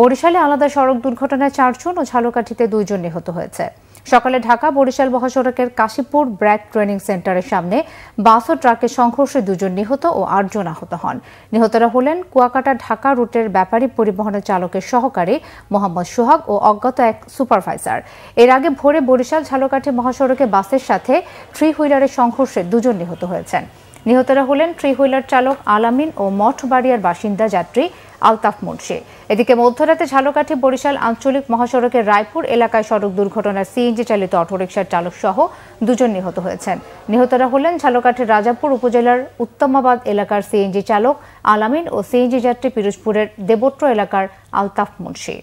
বরিশালে আলাদা সড়ক দুর্ঘটনায় চারজন ও ঝালকাঠিতে দুইজন নিহত হয়েছে সকালে ঢাকা বরিশাল মহাসড়কের কাশীপুর ব্র্যাক ট্রেনিং সেন্টারের সামনে বাস ও ট্রাকের সংঘর্ষে দুজন নিহত ও আটজন আহত হন নিহতরা হলেন কুয়াকাটা ঢাকা রুটের ব্যাপারী পরিবহনের চালকের সহকারী মোহাম্মদ সোহাগ ও অজ্ঞাত এক সুপারভাইজার এর আগে ভোরে বরিশাল ঝালকাঠি মহাসড়কে বাসের সাথে থ্রি হুইলারের সংঘর্ষে দুজন নিহত হয়েছেন নিহতরা হলেন থ্রি হুইলার চালক আলামিন ও মঠবাড়িয়ার বাসিন্দা যাত্রী আলতাফ মুন্সি এদিকে মধ্যরাতে ঝালকাঠি বরিশাল আঞ্চলিক মহাসড়কের রায়পুর এলাকায় সড়ক দুর্ঘটনায় সিএনজি চালিত অটোরিকশার চালক সহ দুজন নিহত হয়েছেন নিহতরা হলেন ঝালকাঠির রাজাপুর উপজেলার উত্তমাবাদ এলাকার সিএনজি চালক আলামিন ও সিএনজি যাত্রী পিরোজপুরের দেবত্র এলাকার আলতাফ মুন্সি